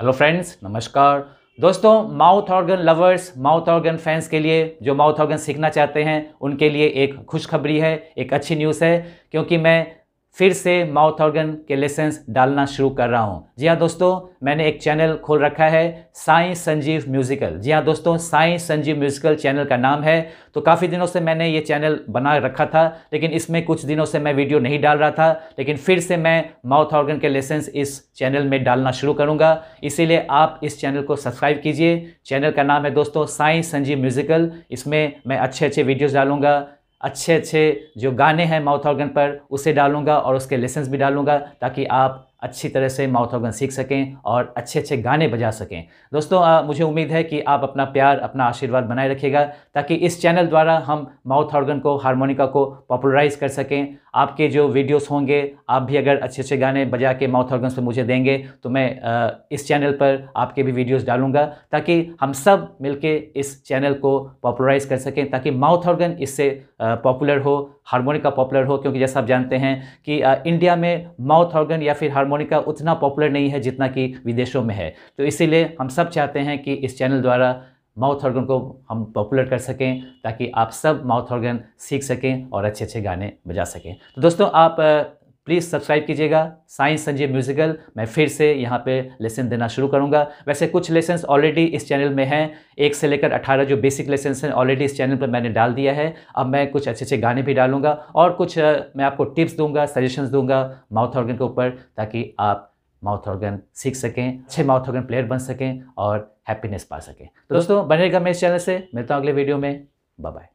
hello friends नमस्कार दोस्तों mouth organ lovers mouth organ fans के लिए जो माउथ ऑर्गन सीखना चाहते हैं उनके लिए एक खुशखबरी है एक अच्छी न्यूज़ है क्योंकि मैं फिर से माउथ ऑर्गन के लेसन्स डालना शुरू कर रहा हूँ जी हाँ दोस्तों मैंने एक चैनल खोल रखा है साई संजीव म्यूजिकल जी हाँ दोस्तों साई संजीव म्यूजिकल चैनल का नाम है तो काफ़ी दिनों से मैंने ये चैनल बना रखा था लेकिन इसमें कुछ दिनों से मैं वीडियो नहीं डाल रहा था लेकिन फिर से मैं माउथ ऑर्गन के लेसन्स इस चैनल में डालना शुरू करूँगा इसीलिए आप इस चैनल को सब्सक्राइब कीजिए चैनल का नाम है दोस्तों साई संजीव म्यूजिकल इसमें मैं अच्छे अच्छे वीडियोज़ डालूंगा अच्छे अच्छे जो गाने हैं माउथ ऑर्गन पर उसे डालूंगा और उसके लेसन्स भी डालूंगा ताकि आप अच्छी तरह से माउथ ऑर्गन सीख सकें और अच्छे अच्छे गाने बजा सकें दोस्तों आ, मुझे उम्मीद है कि आप अपना प्यार अपना आशीर्वाद बनाए रखिएगा ताकि इस चैनल द्वारा हम माउथ ऑर्गन को हारमोनिका को पॉपुलराइज कर सकें आपके जो वीडियोस होंगे आप भी अगर अच्छे अच्छे गाने बजा के माउथ ऑर्गन पर मुझे देंगे तो मैं आ, इस चैनल पर आपके भी वीडियोज़ डालूँगा ताकि हम सब मिल इस चैनल को पॉपुलराइज कर सकें ताकि माउथ ऑर्गन इससे पॉपुलर हो हारमोनिका पॉपुलर हो क्योंकि जैसा आप जानते हैं कि इंडिया में माउथ ऑर्गन या फिर हार हारमोनिका उतना पॉपुलर नहीं है जितना कि विदेशों में है तो इसीलिए हम सब चाहते हैं कि इस चैनल द्वारा माउथ ऑर्गन को हम पॉपुलर कर सकें ताकि आप सब माउथ ऑर्गन सीख सकें और अच्छे अच्छे गाने बजा सकें तो दोस्तों आप प्लीज़ सब्सक्राइब कीजिएगा साइंस संजीव म्यूजिकल मैं फिर से यहाँ पे लेसन देना शुरू करूँगा वैसे कुछ लेसन्स ऑलरेडी इस चैनल में हैं एक से लेकर अठारह जो बेसिक लेसन्स हैं ऑलरेडी इस चैनल पर मैंने डाल दिया है अब मैं कुछ अच्छे अच्छे गाने भी डालूंगा और कुछ मैं आपको टिप्स दूंगा सजेशंस दूंगा माउथ ऑर्गन के ऊपर ताकि आप माउथ ऑर्गन सीख सकें अच्छे माउथ ऑर्गन प्लेयर बन सकें और हैप्पीनेस पा सकें तो दोस्तों बनेगा मैं इस चैनल से मिलता हूँ अगले वीडियो में बाय